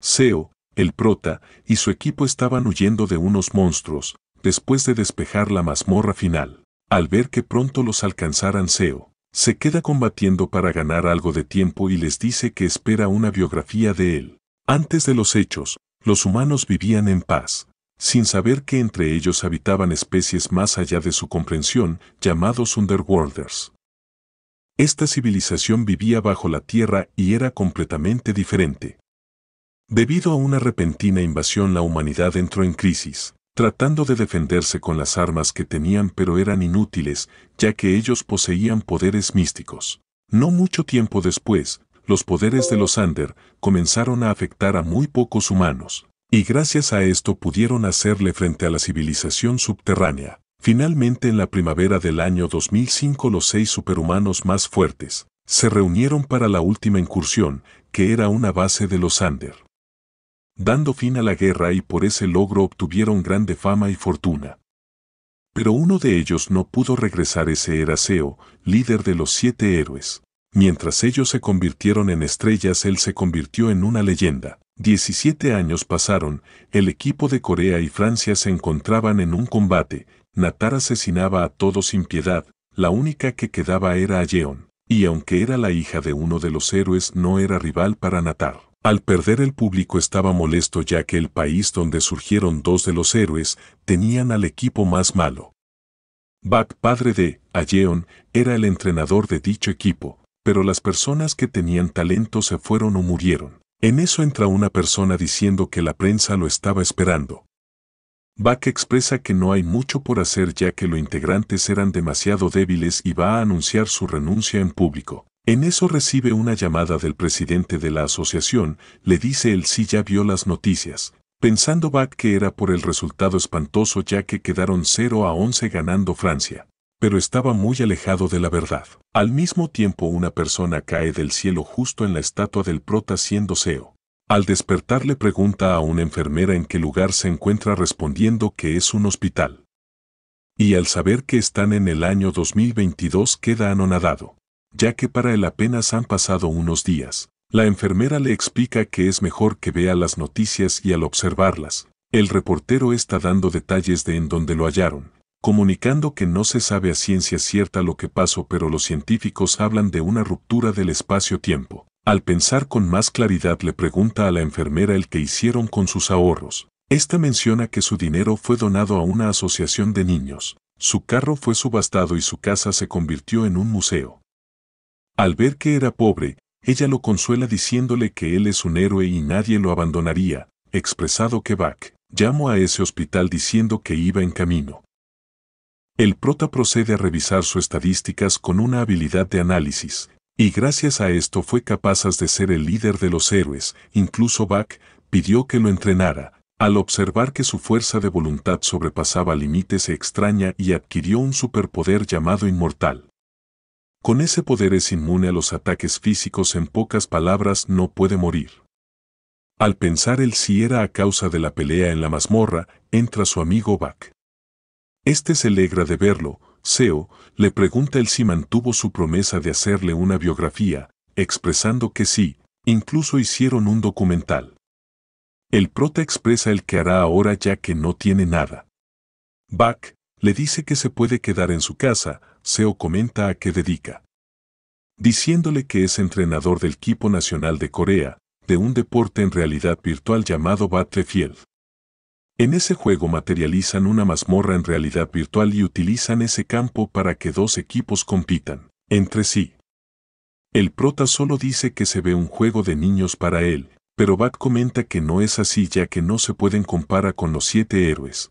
Seo, el prota, y su equipo estaban huyendo de unos monstruos, después de despejar la mazmorra final. Al ver que pronto los alcanzaran Seo, se queda combatiendo para ganar algo de tiempo y les dice que espera una biografía de él. Antes de los hechos, los humanos vivían en paz, sin saber que entre ellos habitaban especies más allá de su comprensión, llamados Underworlders. Esta civilización vivía bajo la tierra y era completamente diferente. Debido a una repentina invasión la humanidad entró en crisis, tratando de defenderse con las armas que tenían pero eran inútiles, ya que ellos poseían poderes místicos. No mucho tiempo después, los poderes de los Ander comenzaron a afectar a muy pocos humanos, y gracias a esto pudieron hacerle frente a la civilización subterránea. Finalmente en la primavera del año 2005 los seis superhumanos más fuertes se reunieron para la última incursión, que era una base de los Ander dando fin a la guerra y por ese logro obtuvieron grande fama y fortuna. Pero uno de ellos no pudo regresar ese Eraseo, líder de los siete héroes. Mientras ellos se convirtieron en estrellas, él se convirtió en una leyenda. Diecisiete años pasaron, el equipo de Corea y Francia se encontraban en un combate, Natar asesinaba a todos sin piedad, la única que quedaba era a Yeon, y aunque era la hija de uno de los héroes no era rival para Natar. Al perder el público estaba molesto ya que el país donde surgieron dos de los héroes tenían al equipo más malo. Bak, padre de Ayeon, era el entrenador de dicho equipo, pero las personas que tenían talento se fueron o murieron. En eso entra una persona diciendo que la prensa lo estaba esperando. Bach expresa que no hay mucho por hacer ya que los integrantes eran demasiado débiles y va a anunciar su renuncia en público. En eso recibe una llamada del presidente de la asociación, le dice él si ya vio las noticias, pensando Bach que era por el resultado espantoso ya que quedaron 0 a 11 ganando Francia. Pero estaba muy alejado de la verdad. Al mismo tiempo una persona cae del cielo justo en la estatua del prota siendo CEO. Al despertar le pregunta a una enfermera en qué lugar se encuentra respondiendo que es un hospital. Y al saber que están en el año 2022 queda anonadado ya que para él apenas han pasado unos días. La enfermera le explica que es mejor que vea las noticias y al observarlas, el reportero está dando detalles de en dónde lo hallaron, comunicando que no se sabe a ciencia cierta lo que pasó pero los científicos hablan de una ruptura del espacio-tiempo. Al pensar con más claridad le pregunta a la enfermera el que hicieron con sus ahorros. Esta menciona que su dinero fue donado a una asociación de niños, su carro fue subastado y su casa se convirtió en un museo. Al ver que era pobre, ella lo consuela diciéndole que él es un héroe y nadie lo abandonaría, expresado que Bach llamó a ese hospital diciendo que iba en camino. El prota procede a revisar sus estadísticas con una habilidad de análisis, y gracias a esto fue capaz de ser el líder de los héroes, incluso Bach pidió que lo entrenara, al observar que su fuerza de voluntad sobrepasaba límites extraña y adquirió un superpoder llamado inmortal. Con ese poder es inmune a los ataques físicos, en pocas palabras no puede morir. Al pensar él si era a causa de la pelea en la mazmorra, entra su amigo Bak. Este se alegra de verlo, Seo le pregunta él si mantuvo su promesa de hacerle una biografía, expresando que sí, incluso hicieron un documental. El prota expresa el que hará ahora ya que no tiene nada. Bak, le dice que se puede quedar en su casa, Seo comenta a qué dedica. Diciéndole que es entrenador del equipo nacional de Corea, de un deporte en realidad virtual llamado Battlefield. En ese juego materializan una mazmorra en realidad virtual y utilizan ese campo para que dos equipos compitan entre sí. El prota solo dice que se ve un juego de niños para él, pero Bat comenta que no es así ya que no se pueden comparar con los siete héroes.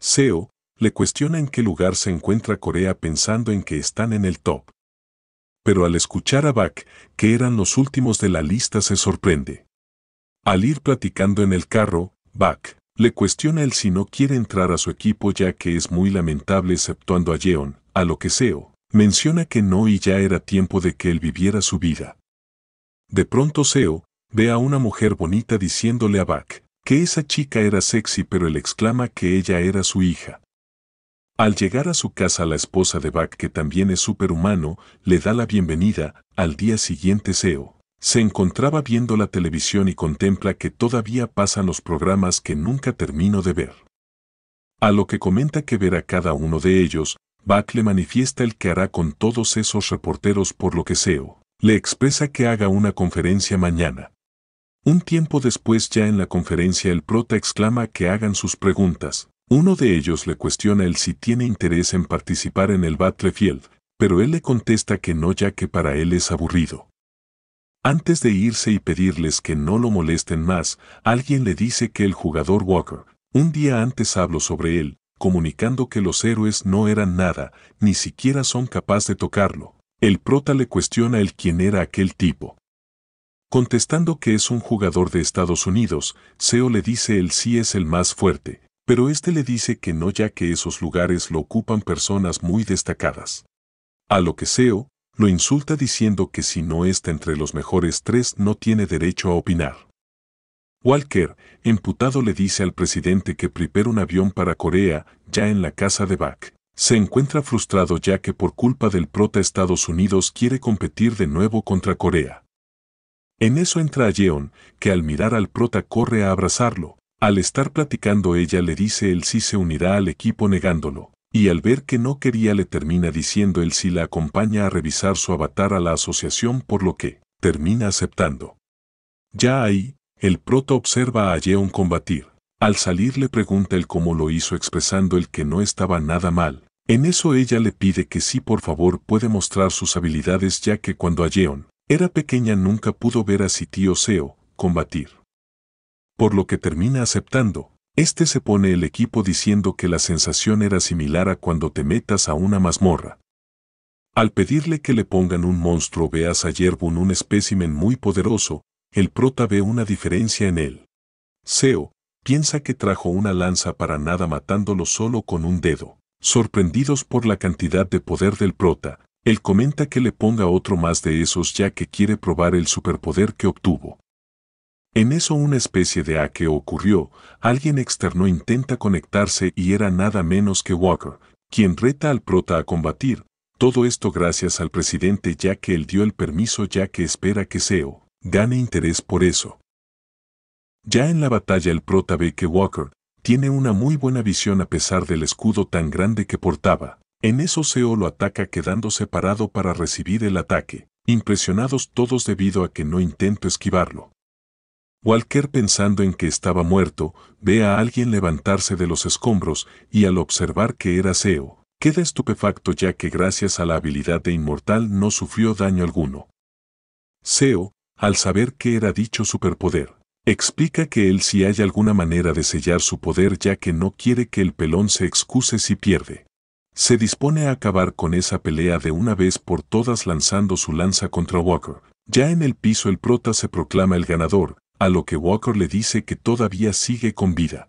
Seo, le cuestiona en qué lugar se encuentra Corea pensando en que están en el top. Pero al escuchar a Buck, que eran los últimos de la lista, se sorprende. Al ir platicando en el carro, Buck, le cuestiona él si no quiere entrar a su equipo ya que es muy lamentable exceptuando a Yeon, a lo que Seo, menciona que no y ya era tiempo de que él viviera su vida. De pronto Seo ve a una mujer bonita diciéndole a Buck, que esa chica era sexy pero él exclama que ella era su hija. Al llegar a su casa la esposa de Buck que también es superhumano, le da la bienvenida, al día siguiente Seo. Se encontraba viendo la televisión y contempla que todavía pasan los programas que nunca termino de ver. A lo que comenta que verá cada uno de ellos, Buck le manifiesta el que hará con todos esos reporteros por lo que Seo. Le expresa que haga una conferencia mañana. Un tiempo después ya en la conferencia el prota exclama que hagan sus preguntas, uno de ellos le cuestiona el si tiene interés en participar en el Battlefield, pero él le contesta que no ya que para él es aburrido. Antes de irse y pedirles que no lo molesten más, alguien le dice que el jugador Walker, un día antes habló sobre él, comunicando que los héroes no eran nada, ni siquiera son capaz de tocarlo. El prota le cuestiona el quién era aquel tipo. Contestando que es un jugador de Estados Unidos, Seo le dice el sí es el más fuerte, pero este le dice que no ya que esos lugares lo ocupan personas muy destacadas. A lo que Seo, lo insulta diciendo que si no está entre los mejores tres no tiene derecho a opinar. Walker, imputado, le dice al presidente que prepara un avión para Corea, ya en la casa de Bach. Se encuentra frustrado ya que por culpa del prota Estados Unidos quiere competir de nuevo contra Corea. En eso entra Yeon, que al mirar al prota corre a abrazarlo, al estar platicando ella le dice el si se unirá al equipo negándolo, y al ver que no quería le termina diciendo el si la acompaña a revisar su avatar a la asociación por lo que termina aceptando. Ya ahí, el proto observa a Yeon combatir. Al salir le pregunta el cómo lo hizo expresando el que no estaba nada mal. En eso ella le pide que sí por favor puede mostrar sus habilidades ya que cuando a era pequeña nunca pudo ver a tío Seo combatir por lo que termina aceptando. Este se pone el equipo diciendo que la sensación era similar a cuando te metas a una mazmorra. Al pedirle que le pongan un monstruo veas a un espécimen muy poderoso, el prota ve una diferencia en él. Seo, piensa que trajo una lanza para nada matándolo solo con un dedo. Sorprendidos por la cantidad de poder del prota, él comenta que le ponga otro más de esos ya que quiere probar el superpoder que obtuvo. En eso una especie de aqueo ocurrió, alguien externo intenta conectarse y era nada menos que Walker, quien reta al prota a combatir, todo esto gracias al presidente ya que él dio el permiso ya que espera que SEO gane interés por eso. Ya en la batalla el prota ve que Walker tiene una muy buena visión a pesar del escudo tan grande que portaba. En eso SEO lo ataca quedando separado para recibir el ataque, impresionados todos debido a que no intento esquivarlo. Walker pensando en que estaba muerto, ve a alguien levantarse de los escombros y al observar que era Seo, queda estupefacto ya que gracias a la habilidad de inmortal no sufrió daño alguno. Seo, al saber que era dicho superpoder, explica que él si hay alguna manera de sellar su poder ya que no quiere que el pelón se excuse si pierde. Se dispone a acabar con esa pelea de una vez por todas lanzando su lanza contra Walker. Ya en el piso el prota se proclama el ganador, a lo que Walker le dice que todavía sigue con vida.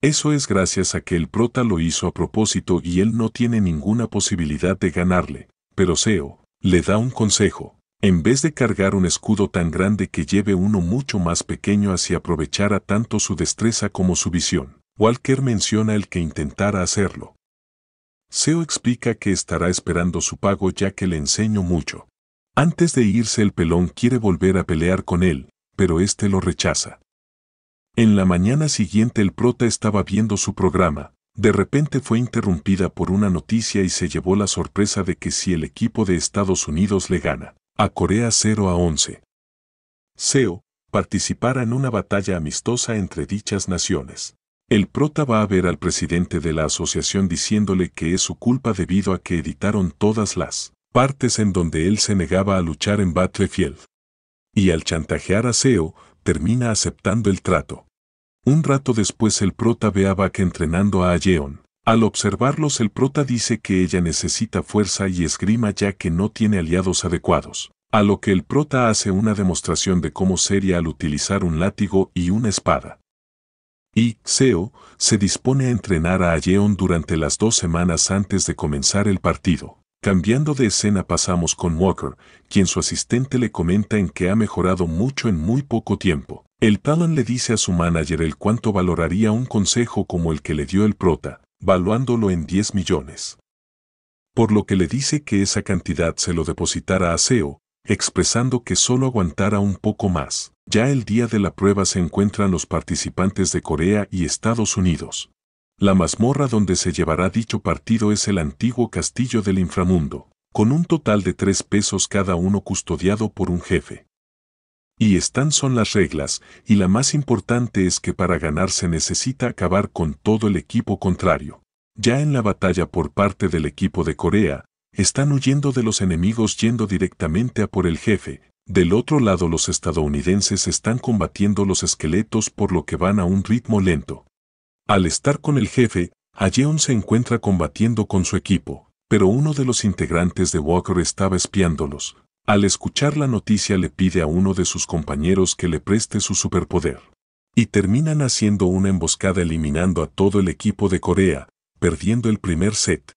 Eso es gracias a que el prota lo hizo a propósito y él no tiene ninguna posibilidad de ganarle, pero Seo le da un consejo. En vez de cargar un escudo tan grande que lleve uno mucho más pequeño así aprovechara tanto su destreza como su visión, Walker menciona el que intentara hacerlo. Seo explica que estará esperando su pago ya que le enseño mucho. Antes de irse el pelón quiere volver a pelear con él, pero este lo rechaza. En la mañana siguiente el prota estaba viendo su programa, de repente fue interrumpida por una noticia y se llevó la sorpresa de que si el equipo de Estados Unidos le gana, a Corea 0 a 11. SEO, participara en una batalla amistosa entre dichas naciones. El prota va a ver al presidente de la asociación diciéndole que es su culpa debido a que editaron todas las partes en donde él se negaba a luchar en Battlefield y al chantajear a Seo, termina aceptando el trato. Un rato después el prota ve a Bak entrenando a Aeon. Al observarlos el prota dice que ella necesita fuerza y esgrima ya que no tiene aliados adecuados, a lo que el prota hace una demostración de cómo sería al utilizar un látigo y una espada. Y, Seo, se dispone a entrenar a Aeon durante las dos semanas antes de comenzar el partido. Cambiando de escena pasamos con Walker, quien su asistente le comenta en que ha mejorado mucho en muy poco tiempo. El Talon le dice a su manager el cuánto valoraría un consejo como el que le dio el prota, valuándolo en 10 millones. Por lo que le dice que esa cantidad se lo depositara a SEO, expresando que solo aguantara un poco más. Ya el día de la prueba se encuentran los participantes de Corea y Estados Unidos. La mazmorra donde se llevará dicho partido es el antiguo castillo del inframundo, con un total de tres pesos cada uno custodiado por un jefe. Y están son las reglas, y la más importante es que para ganar se necesita acabar con todo el equipo contrario. Ya en la batalla por parte del equipo de Corea, están huyendo de los enemigos yendo directamente a por el jefe, del otro lado los estadounidenses están combatiendo los esqueletos por lo que van a un ritmo lento, al estar con el jefe, ayeon se encuentra combatiendo con su equipo, pero uno de los integrantes de Walker estaba espiándolos. Al escuchar la noticia le pide a uno de sus compañeros que le preste su superpoder. Y terminan haciendo una emboscada eliminando a todo el equipo de Corea, perdiendo el primer set,